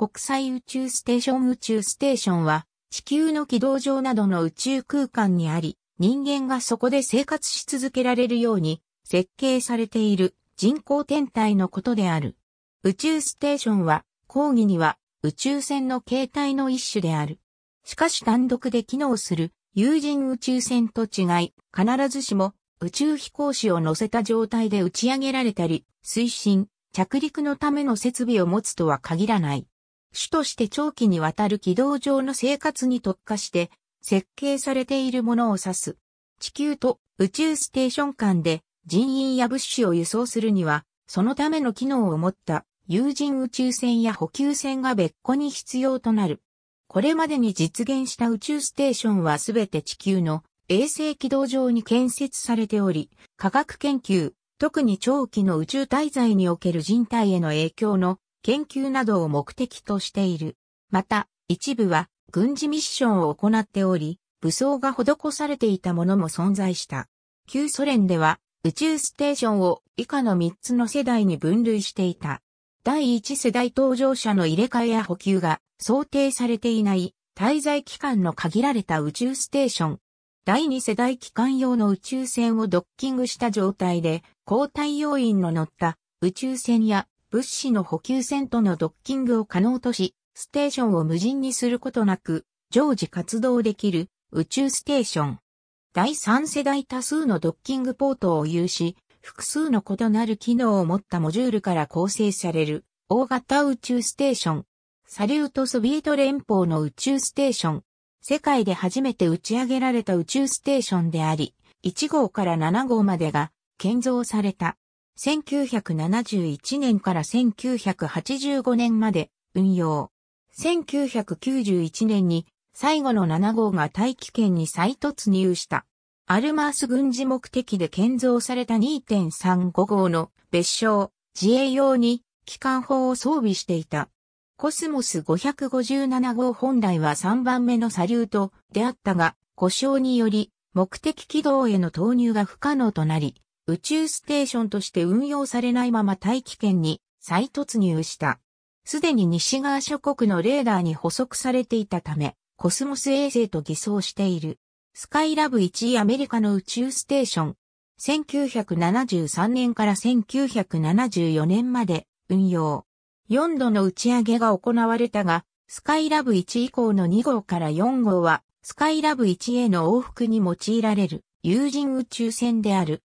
国際宇宙ステーション宇宙ステーションは地球の軌道上などの宇宙空間にあり、人間がそこで生活し続けられるように設計されている人工天体のことである。宇宙ステーションは講義には宇宙船の形態の一種である。しかし単独で機能する有人宇宙船と違い、必ずしも宇宙飛行士を乗せた状態で打ち上げられたり、推進、着陸のための設備を持つとは限らない。主として長期にわたる軌道上の生活に特化して設計されているものを指す。地球と宇宙ステーション間で人員や物資を輸送するには、そのための機能を持った有人宇宙船や補給船が別個に必要となる。これまでに実現した宇宙ステーションはすべて地球の衛星軌道上に建設されており、科学研究、特に長期の宇宙滞在における人体への影響の研究などを目的としている。また、一部は軍事ミッションを行っており、武装が施されていたものも存在した。旧ソ連では宇宙ステーションを以下の3つの世代に分類していた。第1世代搭乗者の入れ替えや補給が想定されていない滞在期間の限られた宇宙ステーション。第2世代機関用の宇宙船をドッキングした状態で、交代要員の乗った宇宙船や物資の補給船とのドッキングを可能とし、ステーションを無人にすることなく、常時活動できる宇宙ステーション。第三世代多数のドッキングポートを有し、複数の異なる機能を持ったモジュールから構成される大型宇宙ステーション。サリュートソビエト連邦の宇宙ステーション。世界で初めて打ち上げられた宇宙ステーションであり、1号から7号までが建造された。1971年から1985年まで運用。1991年に最後の7号が大気圏に再突入した。アルマース軍事目的で建造された2.35号の別称、自衛用に機関砲を装備していた。コスモス557号本来は3番目のサリュートであったが、故障により目的軌道への投入が不可能となり、宇宙ステーションとして運用されないまま大気圏に再突入した。すでに西側諸国のレーダーに捕捉されていたため、コスモス衛星と偽装している。スカイラブ1アメリカの宇宙ステーション。1973年から1974年まで運用。4度の打ち上げが行われたが、スカイラブ1以降の2号から4号は、スカイラブ1への往復に用いられる有人宇宙船である。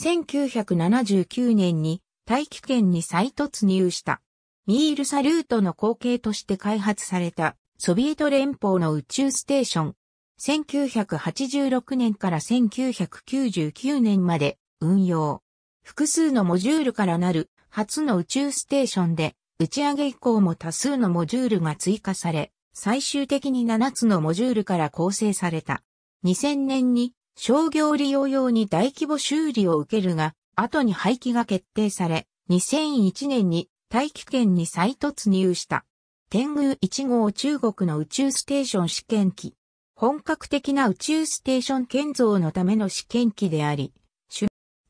1979年に大気圏に再突入した。ミールサルートの後継として開発されたソビエト連邦の宇宙ステーション。1986年から1999年まで運用。複数のモジュールからなる初の宇宙ステーションで打ち上げ以降も多数のモジュールが追加され、最終的に7つのモジュールから構成された。2000年に商業利用用に大規模修理を受けるが、後に廃棄が決定され、2001年に大気圏に再突入した。天宮1号中国の宇宙ステーション試験機。本格的な宇宙ステーション建造のための試験機であり、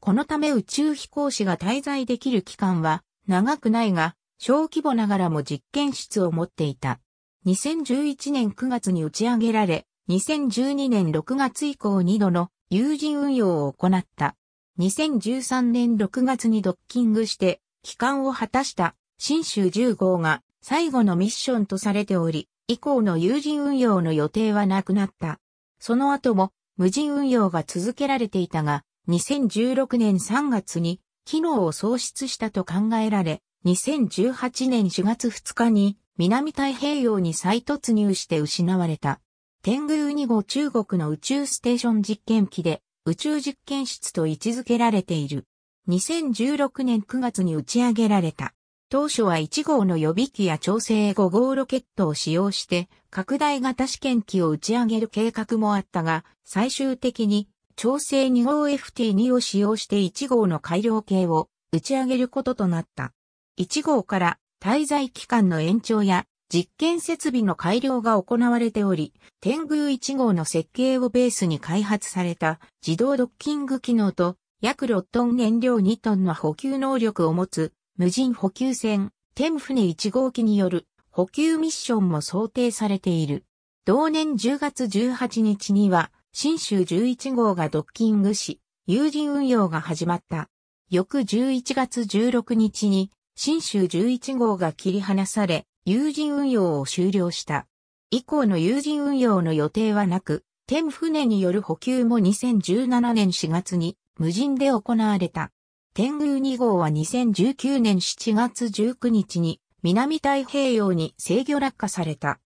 このため宇宙飛行士が滞在できる期間は長くないが、小規模ながらも実験室を持っていた。2011年9月に打ち上げられ、2012年6月以降2度の有人運用を行った。2013年6月にドッキングして、帰還を果たした新州10号が最後のミッションとされており、以降の有人運用の予定はなくなった。その後も無人運用が続けられていたが、2016年3月に機能を喪失したと考えられ、2018年4月2日に南太平洋に再突入して失われた。天宮2号中国の宇宙ステーション実験機で宇宙実験室と位置づけられている。2016年9月に打ち上げられた。当初は1号の予備機や調整5号ロケットを使用して拡大型試験機を打ち上げる計画もあったが、最終的に調整2号 FT2 を使用して1号の改良系を打ち上げることとなった。1号から滞在期間の延長や実験設備の改良が行われており、天宮1号の設計をベースに開発された自動ドッキング機能と約6トン燃料2トンの補給能力を持つ無人補給船、天船1号機による補給ミッションも想定されている。同年10月18日には、新州11号がドッキングし、有人運用が始まった。翌11月16日に、新州11号が切り離され、有人運用を終了した。以降の有人運用の予定はなく、天船による補給も2017年4月に無人で行われた。天宮2号は2019年7月19日に南太平洋に制御落下された。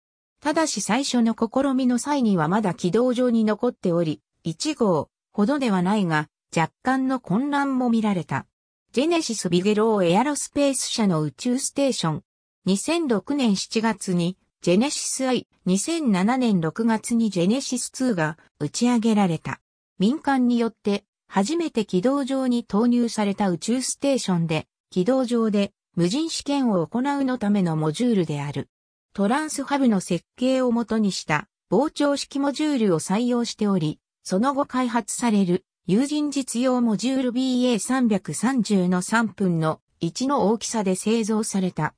ただし最初の試みの際にはまだ軌道上に残っており、1号ほどではないが若干の混乱も見られた。ジェネシス・ビゲロー・エアロスペース社の宇宙ステーション2006年7月にジェネシス I、2007年6月にジェネシス2が打ち上げられた。民間によって初めて軌道上に投入された宇宙ステーションで、軌道上で無人試験を行うのためのモジュールである。トランスハブの設計をもとにした膨張式モジュールを採用しており、その後開発される有人実用モジュール BA330 の3分の1の大きさで製造された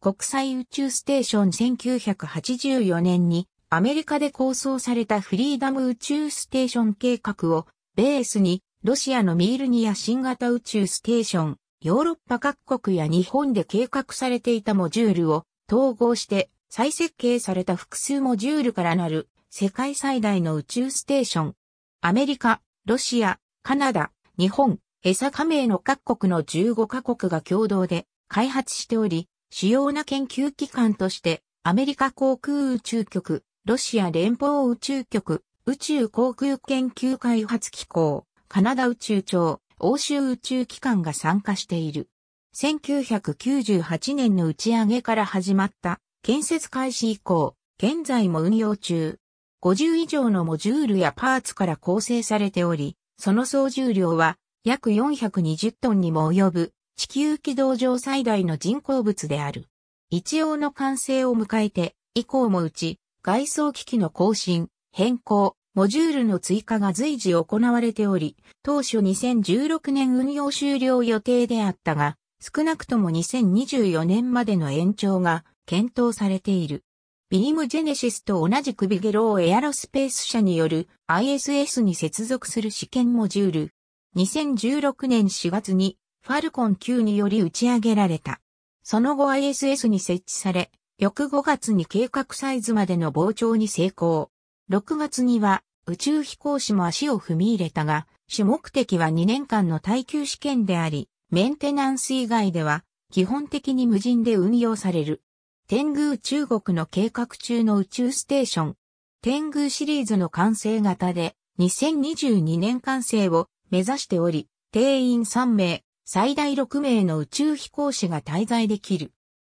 国際宇宙ステーション1984年にアメリカで構想されたフリーダム宇宙ステーション計画をベースにロシアのミールニア新型宇宙ステーション、ヨーロッパ各国や日本で計画されていたモジュールを統合して再設計された複数モジュールからなる世界最大の宇宙ステーション。アメリカ、ロシア、カナダ、日本、エサ加盟の各国の15カ国が共同で開発しており、主要な研究機関として、アメリカ航空宇宙局、ロシア連邦宇宙局、宇宙航空研究開発機構、カナダ宇宙庁、欧州宇宙機関が参加している。1998年の打ち上げから始まった建設開始以降、現在も運用中。50以上のモジュールやパーツから構成されており、その総重量は約420トンにも及ぶ地球軌道上最大の人工物である。一応の完成を迎えて、以降もうち、外装機器の更新、変更、モジュールの追加が随時行われており、当初2016年運用終了予定であったが、少なくとも2024年までの延長が検討されている。ビームジェネシスと同じくビゲローエアロスペース社による ISS に接続する試験モジュール。2016年4月にファルコン9により打ち上げられた。その後 ISS に設置され、翌5月に計画サイズまでの膨張に成功。6月には宇宙飛行士も足を踏み入れたが、主目的は2年間の耐久試験であり、メンテナンス以外では基本的に無人で運用される。天宮中国の計画中の宇宙ステーション。天宮シリーズの完成型で2022年完成を目指しており、定員3名、最大6名の宇宙飛行士が滞在できる。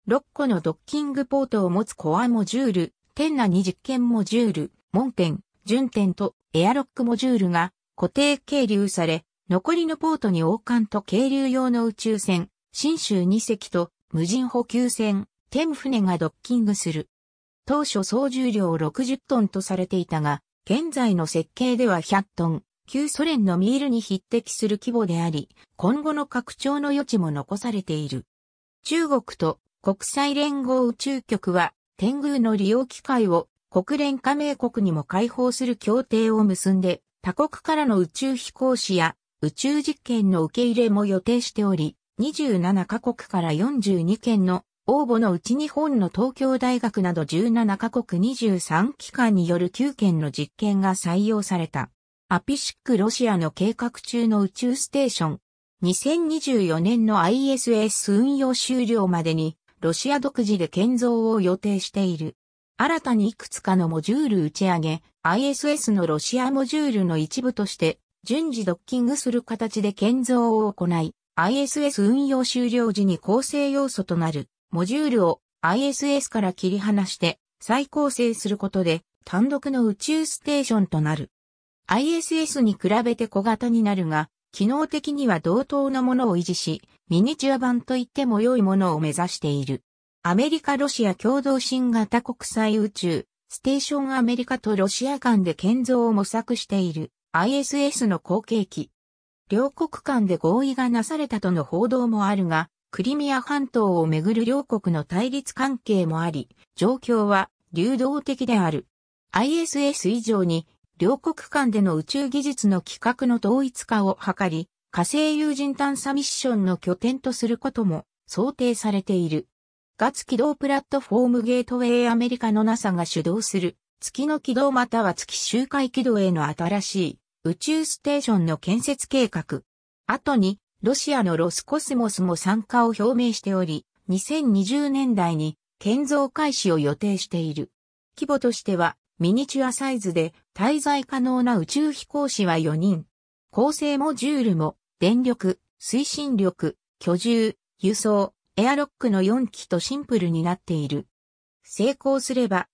6個のドッキングポートを持つコアモジュール、天内に実験モジュール、門天、順天とエアロックモジュールが固定係留され、残りのポートに王冠と係留用の宇宙船、新州2隻と無人補給船、天船がドッキングする。当初総重量60トンとされていたが、現在の設計では100トン、旧ソ連のミールに匹敵する規模であり、今後の拡張の余地も残されている。中国と国際連合宇宙局は、天宮の利用機会を国連加盟国にも開放する協定を結んで、他国からの宇宙飛行士や宇宙実験の受け入れも予定しており、27カ国から42件の応募のうち日本の東京大学など17カ国23機関による9件の実験が採用された。アピシックロシアの計画中の宇宙ステーション。2024年の ISS 運用終了までに、ロシア独自で建造を予定している。新たにいくつかのモジュール打ち上げ、ISS のロシアモジュールの一部として、順次ドッキングする形で建造を行い、ISS 運用終了時に構成要素となるモジュールを ISS から切り離して再構成することで単独の宇宙ステーションとなる。ISS に比べて小型になるが、機能的には同等のものを維持し、ミニチュア版といっても良いものを目指している。アメリカ・ロシア共同新型国際宇宙、ステーションアメリカとロシア間で建造を模索している ISS の後継機。両国間で合意がなされたとの報道もあるが、クリミア半島をめぐる両国の対立関係もあり、状況は流動的である。ISS 以上に両国間での宇宙技術の企画の統一化を図り、火星有人探査ミッションの拠点とすることも想定されている。月軌道プラットフォームゲートウェイアメリカの NASA が主導する月の軌道または月周回軌道への新しい宇宙ステーションの建設計画。後にロシアのロスコスモスも参加を表明しており、2020年代に建造開始を予定している。規模としてはミニチュアサイズで滞在可能な宇宙飛行士は4人。構成モジュールも、電力、推進力、居住、輸送、エアロックの4機とシンプルになっている。成功すれば、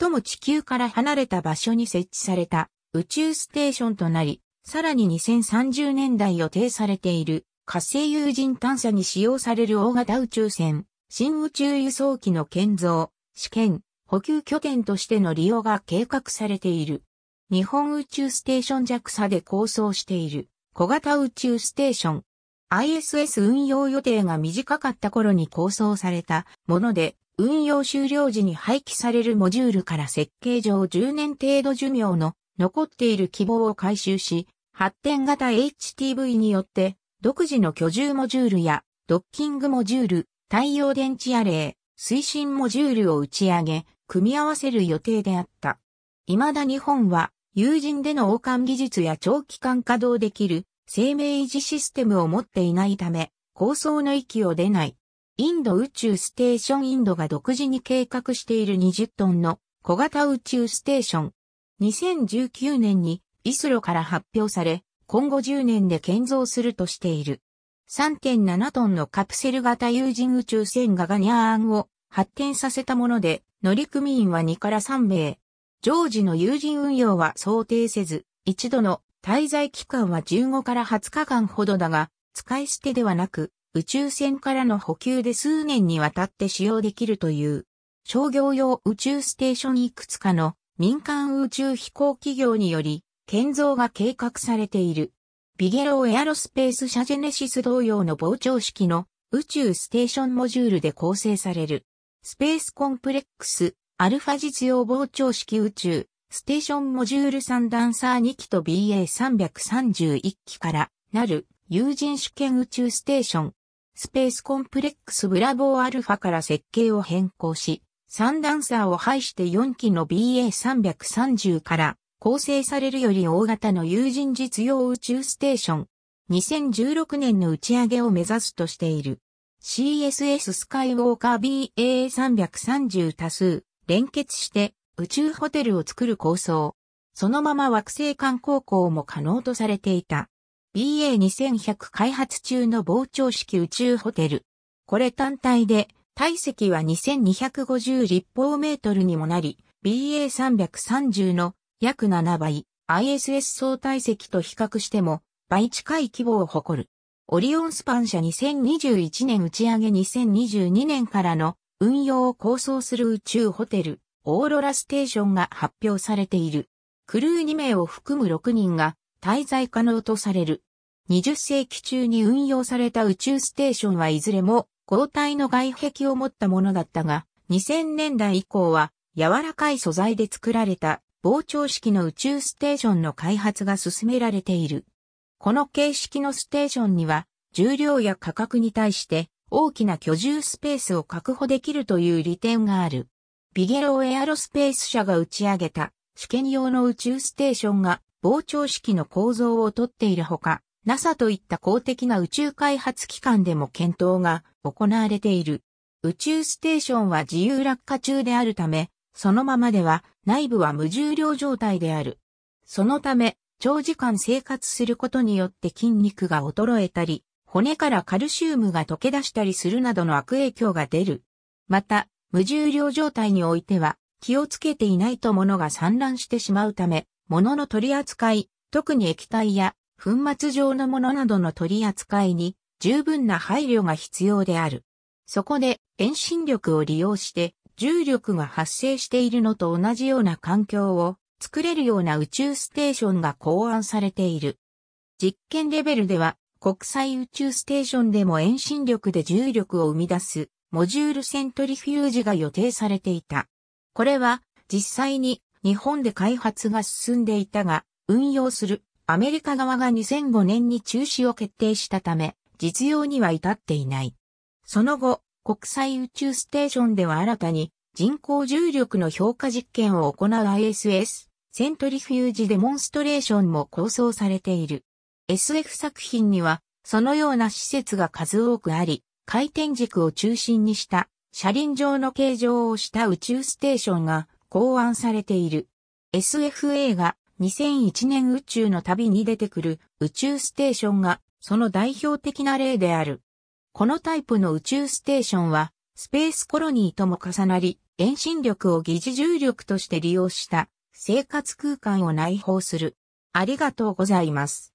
最も地球から離れた場所に設置された宇宙ステーションとなり、さらに2030年代予定されている火星有人探査に使用される大型宇宙船、新宇宙輸送機の建造、試験、補給拠点としての利用が計画されている。日本宇宙ステーション JAXA で構想している小型宇宙ステーション。ISS 運用予定が短かった頃に構想されたもので、運用終了時に廃棄されるモジュールから設計上10年程度寿命の残っている希望を回収し、発展型 HTV によって独自の居住モジュールやドッキングモジュール、太陽電池アレイ、推進モジュールを打ち上げ、組み合わせる予定であった。未だ日本は、有人での王冠技術や長期間稼働できる生命維持システムを持っていないため、構想の域を出ない。インド宇宙ステーションインドが独自に計画している20トンの小型宇宙ステーション。2019年にイスロから発表され、今後10年で建造するとしている。3.7トンのカプセル型有人宇宙船ガガニャーンを発展させたもので、乗組員は2から3名。常時の有人運用は想定せず、一度の滞在期間は15から20日間ほどだが、使い捨てではなく、宇宙船からの補給で数年にわたって使用できるという、商業用宇宙ステーションいくつかの民間宇宙飛行企業により、建造が計画されている。ビゲローエアロスペース社ジェネシス同様の膨張式の宇宙ステーションモジュールで構成される。スペースコンプレックス、アルファ実用膨張式宇宙、ステーションモジュール3ダンサー2機と BA331 機からなる有人主権宇宙ステーション。スペースコンプレックスブラボーアルファから設計を変更し、3ダンサーを配して4機の BA330 から構成されるより大型の有人実用宇宙ステーション。2016年の打ち上げを目指すとしている。CSS スカイウォーカー BA330 多数、連結して宇宙ホテルを作る構想。そのまま惑星間航行も可能とされていた。BA2100 開発中の膨張式宇宙ホテル。これ単体で体積は2250立方メートルにもなり、BA330 の約7倍、ISS 相体積と比較しても倍近い規模を誇る。オリオンスパン社2021年打ち上げ2022年からの運用を構想する宇宙ホテル、オーロラステーションが発表されている。クルー2名を含む6人が滞在可能とされる。20世紀中に運用された宇宙ステーションはいずれも合体の外壁を持ったものだったが、2000年代以降は柔らかい素材で作られた膨張式の宇宙ステーションの開発が進められている。この形式のステーションには、重量や価格に対して大きな居住スペースを確保できるという利点がある。ビゲローエアロスペース社が打ち上げた試験用の宇宙ステーションが膨張式の構造をとっているほか、NASA といった公的な宇宙開発機関でも検討が行われている。宇宙ステーションは自由落下中であるため、そのままでは内部は無重量状態である。そのため、長時間生活することによって筋肉が衰えたり、骨からカルシウムが溶け出したりするなどの悪影響が出る。また、無重量状態においては、気をつけていないと物が散乱してしまうため、物の取り扱い、特に液体や粉末状のものなどの取り扱いに十分な配慮が必要である。そこで遠心力を利用して重力が発生しているのと同じような環境を作れるような宇宙ステーションが考案されている。実験レベルでは、国際宇宙ステーションでも遠心力で重力を生み出す、モジュールセントリフュージが予定されていた。これは、実際に日本で開発が進んでいたが、運用するアメリカ側が2005年に中止を決定したため、実用には至っていない。その後、国際宇宙ステーションでは新たに人工重力の評価実験を行う ISS セントリフュージデモンストレーションも構想されている。SF 作品には、そのような施設が数多くあり、回転軸を中心にした車輪状の形状をした宇宙ステーションが考案されている。SF 映画2001年宇宙の旅に出てくる宇宙ステーションがその代表的な例である。このタイプの宇宙ステーションはスペースコロニーとも重なり、遠心力を疑似重力として利用した生活空間を内包する。ありがとうございます。